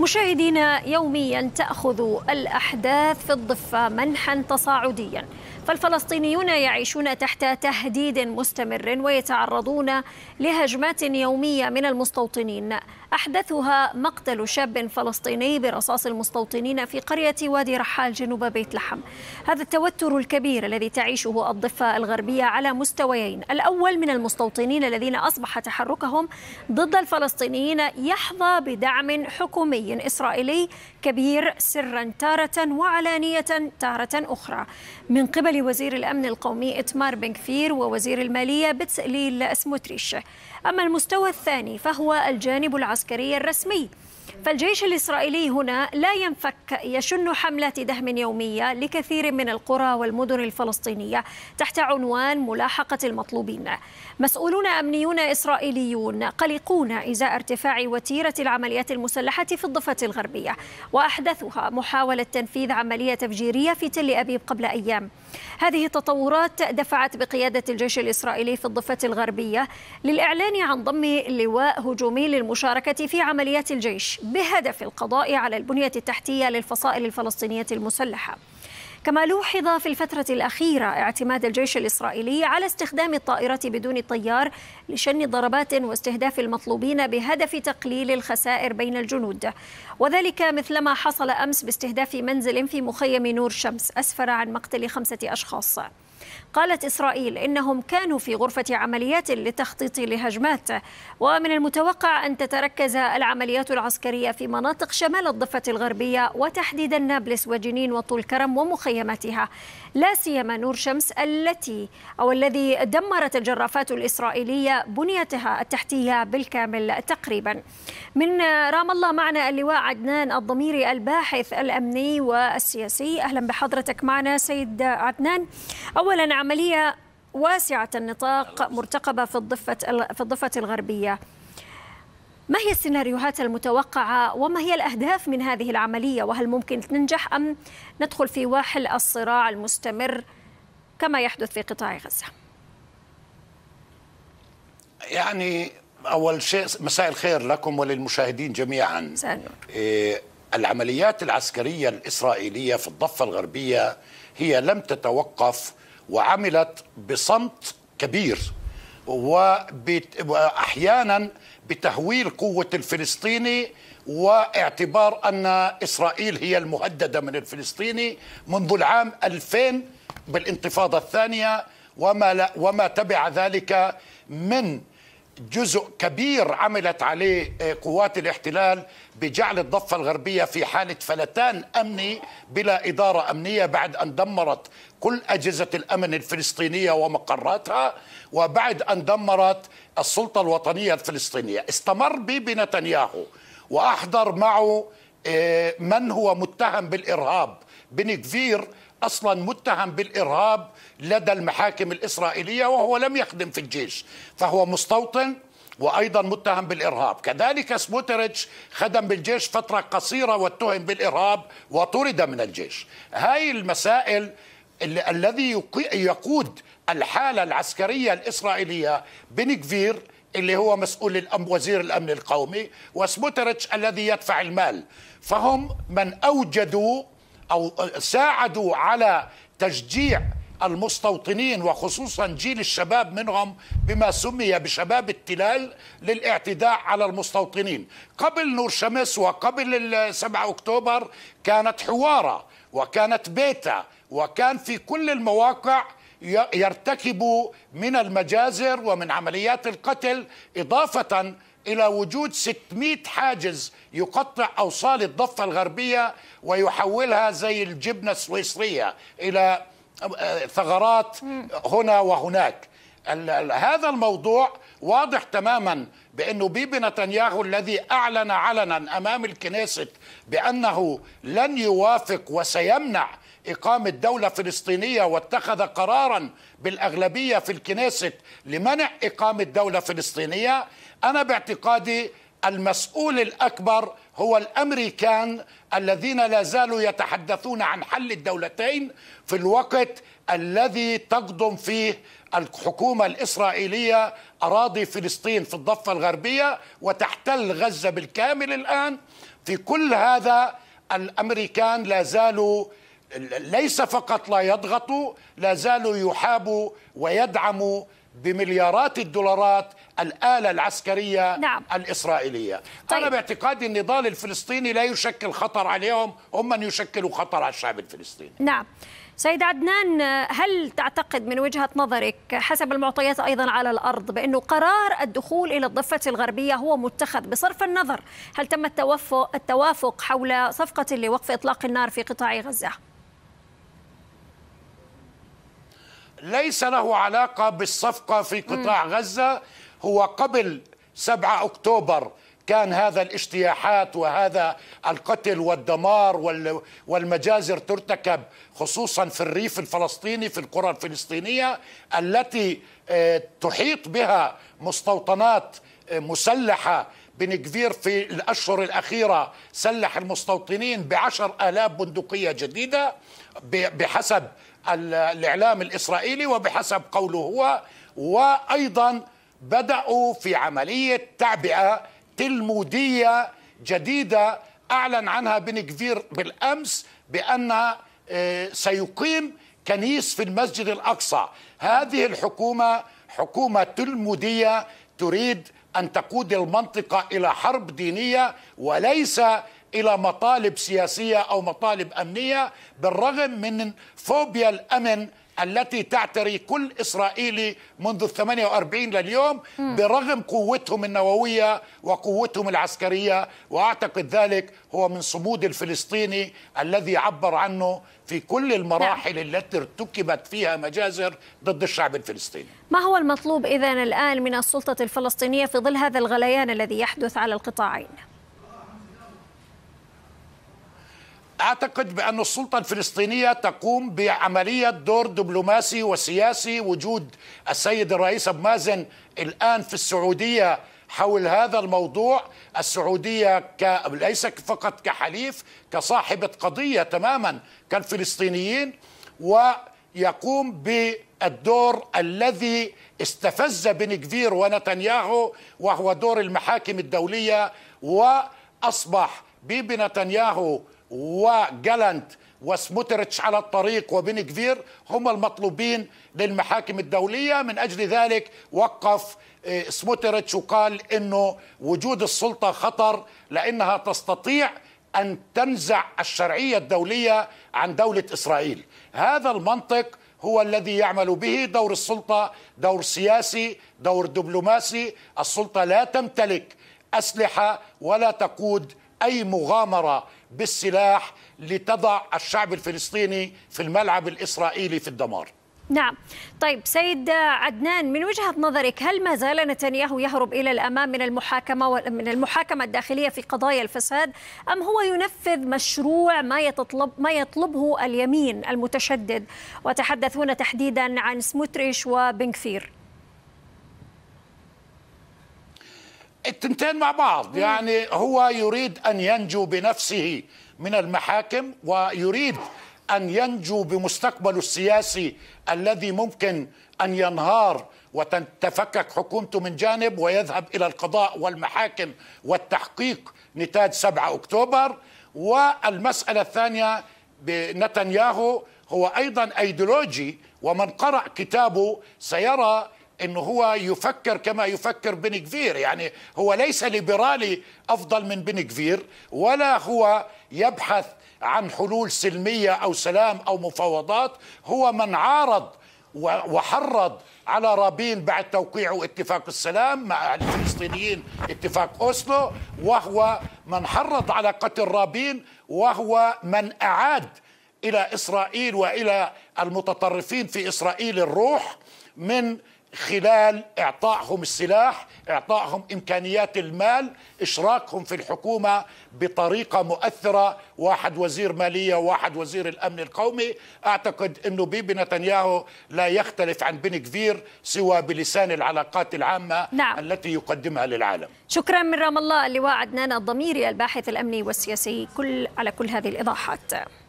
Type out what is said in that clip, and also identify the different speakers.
Speaker 1: مشاهدينا يوميا تأخذ الأحداث في الضفة منحا تصاعديا فالفلسطينيون يعيشون تحت تهديد مستمر ويتعرضون لهجمات يومية من المستوطنين أحدثها مقتل شاب فلسطيني برصاص المستوطنين في قرية وادي رحال جنوب بيت لحم هذا التوتر الكبير الذي تعيشه الضفة الغربية على مستويين الأول من المستوطنين الذين أصبح تحركهم ضد الفلسطينيين يحظى بدعم حكومي إسرائيلي كبير سرا تارة وعلانية تارة أخرى من قبل قال وزير الأمن القومي إتمار بن كفير ووزير المالية بتسليل سموتريش أما المستوى الثاني فهو الجانب العسكري الرسمي فالجيش الإسرائيلي هنا لا ينفك يشن حملات دهم يومية لكثير من القرى والمدن الفلسطينية تحت عنوان ملاحقة المطلوبين مسؤولون أمنيون إسرائيليون قلقون إزاء ارتفاع وتيرة العمليات المسلحة في الضفة الغربية وأحدثها محاولة تنفيذ عملية تفجيرية في تل أبيب قبل أيام هذه التطورات دفعت بقيادة الجيش الإسرائيلي في الضفة الغربية للإعلان عن ضم لواء هجومي للمشاركة في عمليات الجيش بهدف القضاء على البنية التحتية للفصائل الفلسطينية المسلحة كما لوحظ في الفترة الأخيرة اعتماد الجيش الإسرائيلي على استخدام الطائرة بدون طيار لشن ضربات واستهداف المطلوبين بهدف تقليل الخسائر بين الجنود وذلك مثلما حصل أمس باستهداف منزل في مخيم نور شمس أسفر عن مقتل خمسة أشخاص قالت إسرائيل إنهم كانوا في غرفة عمليات لتخطيط لهجمات ومن المتوقع أن تتركز العمليات العسكرية في مناطق شمال الضفة الغربية وتحديدا نابلس وجنين وطول كرم ومخيماتها لا سيما نور شمس التي أو الذي دمرت الجرافات الإسرائيلية بنيتها التحتية بالكامل تقريبا من رام الله معنا اللواء عدنان الضميري الباحث الأمني والسياسي أهلا بحضرتك معنا سيد عدنان أول اولا عمليه واسعه النطاق مرتقبه في الضفه في الضفه الغربيه ما هي السيناريوهات المتوقعه وما هي الاهداف من هذه العمليه وهل ممكن تنجح ام ندخل في واحل الصراع المستمر كما يحدث في قطاع غزه
Speaker 2: يعني اول شيء مساء الخير لكم وللمشاهدين جميعا إيه العمليات العسكريه الاسرائيليه في الضفه الغربيه هي لم تتوقف وعملت بصمت كبير واحيانا بتهويل قوه الفلسطيني واعتبار ان اسرائيل هي المهدده من الفلسطيني منذ العام 2000 بالانتفاضه الثانيه وما وما تبع ذلك من جزء كبير عملت عليه آه، قوات الاحتلال بجعل الضفة الغربية في حالة فلتان أمني بلا إدارة أمنية بعد أن دمرت كل أجهزة الأمن الفلسطينية ومقراتها وبعد أن دمرت السلطة الوطنية الفلسطينية استمر بيبي نتنياهو وأحضر معه آه، من هو متهم بالإرهاب بن كفير اصلا متهم بالارهاب لدى المحاكم الاسرائيليه وهو لم يخدم في الجيش فهو مستوطن وايضا متهم بالارهاب كذلك سموتريتش خدم بالجيش فتره قصيره واتهم بالارهاب وطرد من الجيش هاي المسائل الذي يقود الحاله العسكريه الاسرائيليه بنكفير اللي هو مسؤول الأم وزير الامن القومي وسموتريتش الذي يدفع المال فهم من اوجدوا أو ساعدوا على تشجيع المستوطنين وخصوصا جيل الشباب منهم بما سمي بشباب التلال للاعتداء على المستوطنين قبل نور شمس وقبل 7 أكتوبر كانت حوارة وكانت بيتا وكان في كل المواقع يرتكبوا من المجازر ومن عمليات القتل إضافة إلى وجود 600 حاجز يقطع أوصال الضفة الغربية ويحولها زي الجبنة السويسرية إلى آه، آه، ثغرات هنا وهناك هذا الموضوع واضح تماما بانه بيبي نتنياهو الذي اعلن علنا امام الكنيسة بانه لن يوافق وسيمنع إقامة دولة فلسطينية واتخذ قرارا بالأغلبية في الكنيسة لمنع إقامة دولة فلسطينية أنا باعتقادي المسؤول الأكبر هو الأمريكان الذين لا زالوا يتحدثون عن حل الدولتين في الوقت الذي تقدم فيه الحكومة الإسرائيلية أراضي فلسطين في الضفة الغربية وتحتل غزة بالكامل الآن في كل هذا الأمريكان لا زالوا ليس فقط لا يضغطوا لا زالوا يحابوا ويدعموا بمليارات الدولارات الآلة العسكرية نعم. الإسرائيلية طيب. أنا باعتقادي النضال الفلسطيني لا يشكل خطر عليهم هم من يشكلوا خطر على الشعب الفلسطيني
Speaker 1: نعم سيد عدنان هل تعتقد من وجهة نظرك حسب المعطيات أيضا على الأرض بأنه قرار الدخول إلى الضفة الغربية هو متخذ بصرف النظر هل تم التوافق حول صفقة لوقف إطلاق النار في قطاع غزة؟
Speaker 2: ليس له علاقة بالصفقة في قطاع م. غزة هو قبل 7 أكتوبر كان هذا الاجتياحات وهذا القتل والدمار والمجازر ترتكب خصوصا في الريف الفلسطيني في القرى الفلسطينية التي آه، تحيط بها مستوطنات آه، مسلحة بن في الأشهر الأخيرة سلح المستوطنين بعشر آلاف بندقية جديدة بحسب الإعلام الإسرائيلي وبحسب قوله هو وأيضا بدأوا في عملية تعبئة تلمودية جديدة أعلن عنها بن كفير بالأمس بأن آه، سيقيم كنيس في المسجد الأقصى هذه الحكومة حكومة تلمودية تريد أن تقود المنطقة إلى حرب دينية وليس الى مطالب سياسيه او مطالب امنيه بالرغم من فوبيا الامن التي تعتري كل إسرائيلي منذ الثمانية وأربعين لليوم برغم قوتهم النووية وقوتهم العسكرية وأعتقد ذلك هو من صمود الفلسطيني الذي عبر عنه في كل المراحل نعم. التي ارتكبت فيها مجازر ضد الشعب الفلسطيني
Speaker 1: ما هو المطلوب إذن الآن من السلطة الفلسطينية في ظل هذا الغليان الذي يحدث على القطاعين؟
Speaker 2: أعتقد بأن السلطة الفلسطينية تقوم بعملية دور دبلوماسي وسياسي وجود السيد الرئيس ابو مازن الآن في السعودية حول هذا الموضوع السعودية ك... ليس فقط كحليف كصاحبة قضية تماما كالفلسطينيين ويقوم بالدور الذي استفز بن كفير ونتنياهو وهو دور المحاكم الدولية وأصبح بيبي نتنياهو وجالنت وسموتريتش على الطريق وبن كفير هم المطلوبين للمحاكم الدولية من أجل ذلك وقف آه، سموتريتش وقال أنه وجود السلطة خطر لأنها تستطيع أن تنزع الشرعية الدولية عن دولة إسرائيل هذا المنطق هو الذي يعمل به دور السلطة دور سياسي دور دبلوماسي السلطة لا تمتلك أسلحة ولا تقود أي مغامرة بالسلاح لتضع الشعب الفلسطيني في الملعب الإسرائيلي
Speaker 1: في الدمار نعم طيب سيد عدنان من وجهة نظرك هل ما زال نتنياهو يهرب إلى الأمام من المحاكمة من المحاكمة الداخلية في قضايا الفساد أم هو ينفذ مشروع ما يتطلب ما يطلبه اليمين المتشدد وتحدثون تحديدا عن سموتريش وبنكفير
Speaker 2: التنتين مع بعض يعني هو يريد أن ينجو بنفسه من المحاكم ويريد أن ينجو بمستقبله السياسي الذي ممكن أن ينهار وتتفكك حكومته من جانب ويذهب إلى القضاء والمحاكم والتحقيق نتاج 7 أكتوبر والمسألة الثانية بنتنياهو هو أيضا أيديولوجي ومن قرأ كتابه سيرى انه هو يفكر كما يفكر بن كفير يعني هو ليس ليبرالي افضل من بن كفير ولا هو يبحث عن حلول سلميه او سلام او مفاوضات هو من عارض وحرض على رابين بعد توقيع اتفاق السلام مع الفلسطينيين اتفاق اوسلو وهو من حرض على قتل رابين وهو من اعاد الى اسرائيل والى المتطرفين في اسرائيل الروح من خلال اعطائهم السلاح اعطائهم امكانيات المال اشراكهم في الحكومه بطريقه مؤثره واحد وزير ماليه واحد وزير الامن القومي اعتقد انه بيبي نتنياهو لا يختلف عن بن كفير سوى بلسان العلاقات العامه نعم. التي يقدمها للعالم
Speaker 1: شكرا من رام الله اللواء عدنان الضميري الباحث الامني والسياسي كل على كل هذه الايضاحات